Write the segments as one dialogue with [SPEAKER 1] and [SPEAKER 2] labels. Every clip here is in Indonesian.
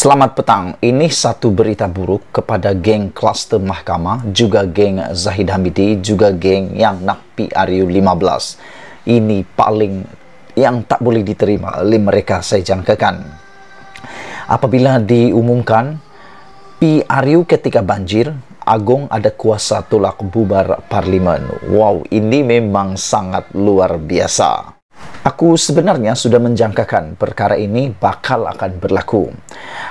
[SPEAKER 1] Selamat petang, ini satu berita buruk kepada geng kluster mahkamah, juga geng Zahid Hamidi, juga geng yang nak PRU 15. Ini paling yang tak boleh diterima oleh mereka saya jangkakan. Apabila diumumkan, PRU ketika banjir, Agung ada kuasa tolak bubar parlimen. Wow, ini memang sangat luar biasa. Aku sebenarnya sudah menjangkakan perkara ini bakal akan berlaku.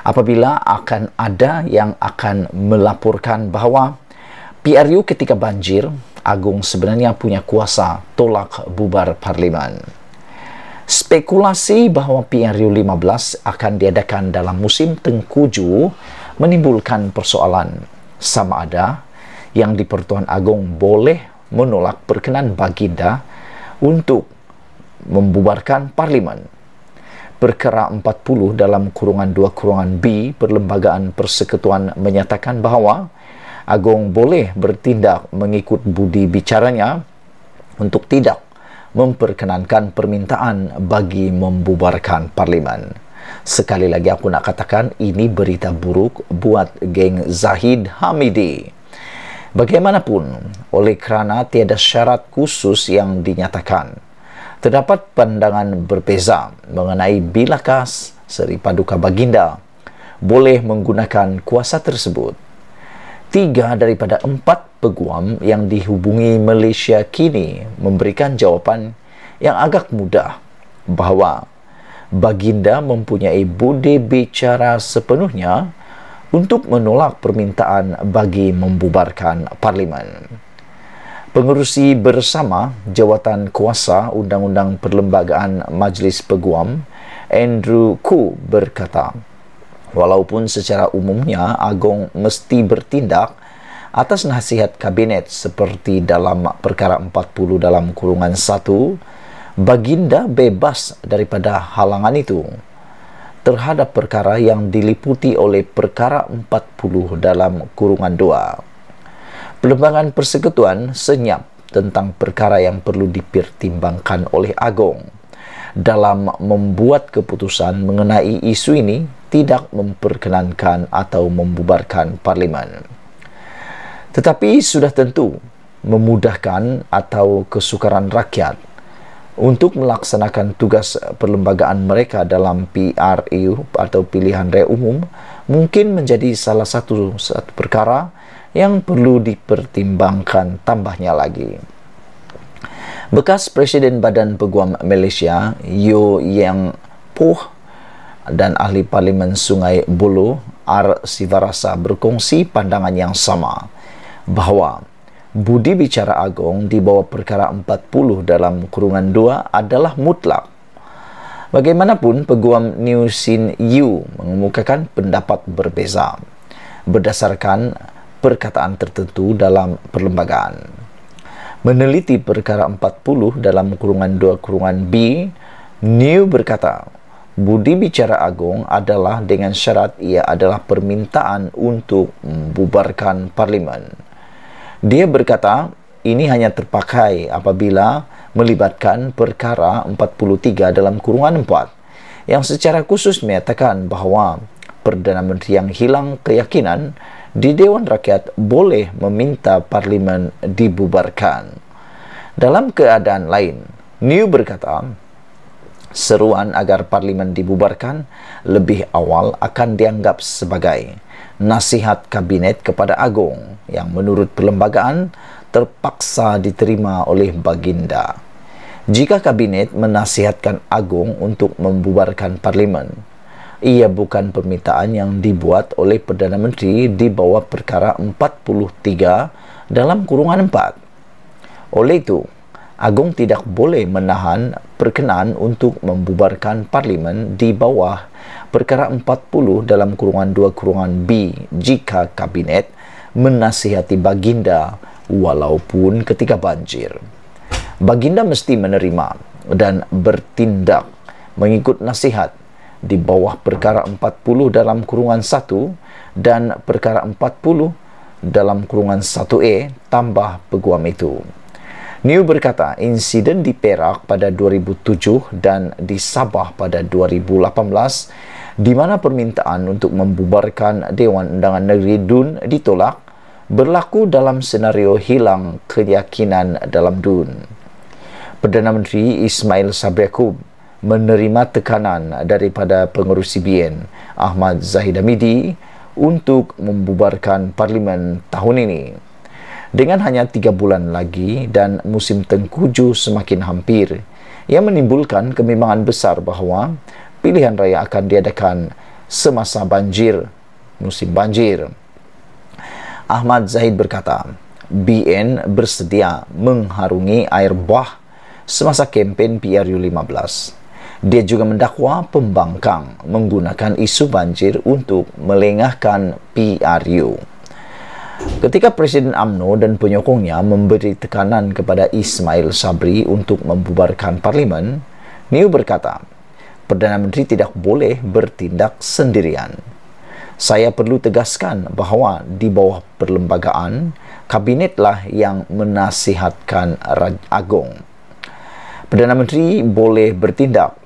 [SPEAKER 1] Apabila akan ada yang akan melaporkan bahwa PRU ketika banjir, Agung sebenarnya punya kuasa tolak bubar parlimen. Spekulasi bahwa PRU 15 akan diadakan dalam musim tengkuju menimbulkan persoalan sama ada yang di Pertuan Agong boleh menolak perkenan baginda untuk membubarkan parlimen. Perkara 40 dalam kurungan 2 kurungan B Perlembagaan Persekutuan menyatakan bahawa Agong boleh bertindak mengikut budi bicaranya untuk tidak memperkenankan permintaan bagi membubarkan parlimen. Sekali lagi aku nak katakan ini berita buruk buat geng Zahid Hamidi. Bagaimanapun, oleh kerana tiada syarat khusus yang dinyatakan, terdapat pandangan berbeza mengenai bilakah Seri Paduka Baginda boleh menggunakan kuasa tersebut. Tiga daripada empat peguam yang dihubungi Malaysia kini memberikan jawapan yang agak mudah bahawa Baginda mempunyai budi bicara sepenuhnya untuk menolak permintaan bagi membubarkan parlimen. Pengurusi Bersama Jawatan Kuasa Undang-Undang Perlembagaan Majlis Peguam, Andrew Ku berkata, walaupun secara umumnya Agong mesti bertindak atas nasihat kabinet seperti dalam perkara 40 dalam kurungan 1, Baginda bebas daripada halangan itu terhadap perkara yang diliputi oleh perkara 40 dalam kurungan 2 Penerbangan persekutuan senyap tentang perkara yang perlu dipertimbangkan oleh Agong. Dalam membuat keputusan mengenai isu ini, tidak memperkenankan atau membubarkan parlimen. Tetapi sudah tentu memudahkan atau kesukaran rakyat untuk melaksanakan tugas perlembagaan mereka dalam PRU e atau pilihan raya umum mungkin menjadi salah satu, satu perkara yang perlu dipertimbangkan tambahnya lagi. Bekas Presiden Badan Peguam Malaysia, Yeo Yang Poh dan Ahli Parlimen Sungai Buloh, ar Sivarasa berkongsi pandangan yang sama bahawa budi bicara agung di bawah perkara 40 dalam kurungan 2 adalah mutlak Bagaimanapun, peguam New Sin Yu mengemukakan pendapat berbeza. Berdasarkan perkataan tertentu dalam perlembagaan. Meneliti perkara 40 dalam kurungan 2 kurungan B, New berkata, budi bicara agung adalah dengan syarat ia adalah permintaan untuk membubarkan parlimen. Dia berkata, ini hanya terpakai apabila melibatkan perkara 43 dalam kurungan 4 yang secara khusus menyatakan bahwa Perdana Menteri yang hilang keyakinan di Dewan Rakyat boleh meminta parlimen dibubarkan. Dalam keadaan lain, New berkata, seruan agar parlimen dibubarkan lebih awal akan dianggap sebagai nasihat kabinet kepada Agung yang menurut perlembagaan terpaksa diterima oleh Baginda. Jika kabinet menasihatkan Agung untuk membubarkan parlimen, ia bukan permintaan yang dibuat oleh Perdana Menteri di bawah perkara 43 dalam kurungan 4. Oleh itu, Agung tidak boleh menahan perkenan untuk membubarkan parlimen di bawah perkara 40 dalam kurungan 2 kurungan B jika kabinet menasihati baginda walaupun ketika banjir. Baginda mesti menerima dan bertindak mengikut nasihat di bawah perkara 40 dalam kurungan 1 dan perkara 40 dalam kurungan 1A tambah peguam itu. New berkata insiden di Perak pada 2007 dan di Sabah pada 2018 di mana permintaan untuk membubarkan Dewan Undangan Negeri DUN ditolak berlaku dalam senario hilang keyakinan dalam DUN. Perdana Menteri Ismail Sabri Yaakob menerima tekanan daripada pengerusi BN Ahmad Zahid Hamidi untuk membubarkan parlimen tahun ini. Dengan hanya tiga bulan lagi dan musim tengkuju semakin hampir, ia menimbulkan kebimbangan besar bahawa pilihan raya akan diadakan semasa banjir, musim banjir. Ahmad Zahid berkata, BN bersedia mengharungi air bah semasa kempen PRU 15. Dia juga mendakwa pembangkang menggunakan isu banjir untuk melengahkan PRU. Ketika Presiden AMNO dan penyokongnya memberi tekanan kepada Ismail Sabri untuk membubarkan parlimen, New berkata, Perdana Menteri tidak boleh bertindak sendirian. Saya perlu tegaskan bahawa di bawah perlembagaan, kabinetlah yang menasihatkan Agong. Perdana Menteri boleh bertindak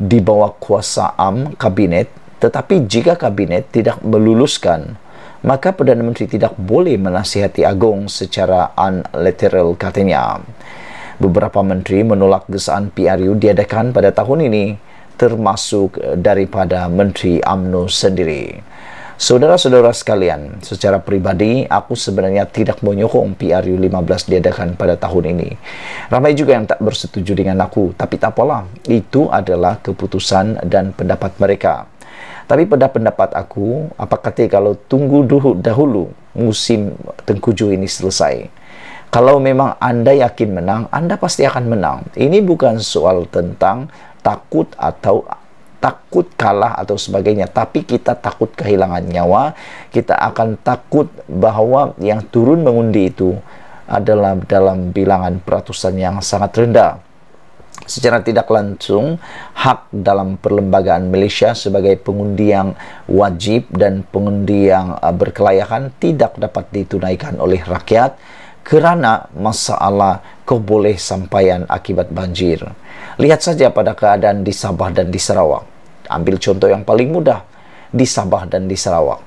[SPEAKER 1] di bawah kuasa am kabinet tetapi jika kabinet tidak meluluskan maka perdana menteri tidak boleh menasihati agung secara unilateral katanya beberapa menteri menolak desaan PRU diadakan pada tahun ini termasuk eh, daripada menteri amno sendiri Saudara-saudara sekalian, secara pribadi aku sebenarnya tidak menyokong PRU 15 diadakan pada tahun ini. Ramai juga yang tak bersetuju dengan aku, tapi tak pola, itu adalah keputusan dan pendapat mereka. Tapi pada pendapat aku, apa kata kalau tunggu dulu dahulu musim tengkuju ini selesai. Kalau memang Anda yakin menang, Anda pasti akan menang. Ini bukan soal tentang takut atau takut kalah atau sebagainya, tapi kita takut kehilangan nyawa, kita akan takut bahwa yang turun mengundi itu adalah dalam bilangan peratusan yang sangat rendah. Secara tidak langsung, hak dalam perlembagaan Malaysia sebagai pengundi yang wajib dan pengundi yang uh, berkelayakan tidak dapat ditunaikan oleh rakyat kerana masalah keboleh sampaian akibat banjir. Lihat saja pada keadaan di Sabah dan di Sarawak. Ambil contoh yang paling mudah di Sabah dan di Sarawak.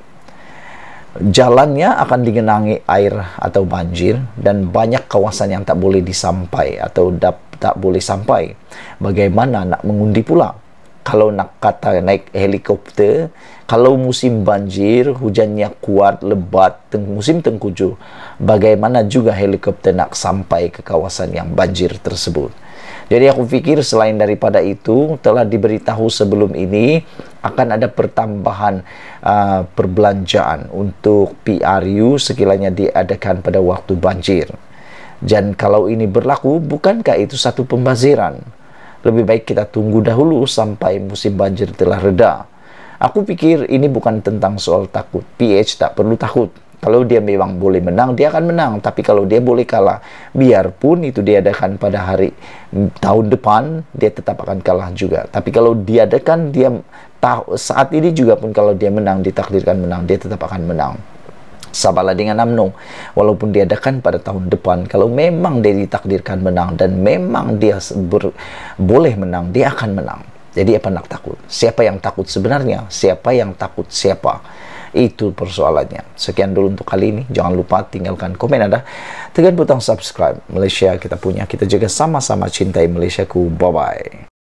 [SPEAKER 1] Jalannya akan digenangi air atau banjir dan banyak kawasan yang tak boleh disampai atau tak boleh sampai. Bagaimana nak mengundi pula? kalau nak kata naik helikopter, kalau musim banjir, hujannya kuat, lebat, teng musim tengkujuh, bagaimana juga helikopter nak sampai ke kawasan yang banjir tersebut. Jadi aku pikir selain daripada itu telah diberitahu sebelum ini akan ada pertambahan uh, perbelanjaan untuk PRU sekiranya diadakan pada waktu banjir. Dan kalau ini berlaku, bukankah itu satu pembaziran? Lebih baik kita tunggu dahulu sampai musim banjir telah reda. Aku pikir ini bukan tentang soal takut. PH tak perlu takut. Kalau dia memang boleh menang, dia akan menang. Tapi kalau dia boleh kalah, biarpun itu diadakan pada hari tahun depan, dia tetap akan kalah juga. Tapi kalau diadakan, dia saat ini juga pun kalau dia menang, ditakdirkan menang, dia tetap akan menang. Sabala dengan Amnung walaupun diadakan pada tahun depan kalau memang dia ditakdirkan menang dan memang dia ber, boleh menang dia akan menang jadi apa nak takut siapa yang takut sebenarnya siapa yang takut siapa itu persoalannya sekian dulu untuk kali ini jangan lupa tinggalkan komen anda tekan butang subscribe Malaysia kita punya kita juga sama-sama cintai Malaysiaku bye bye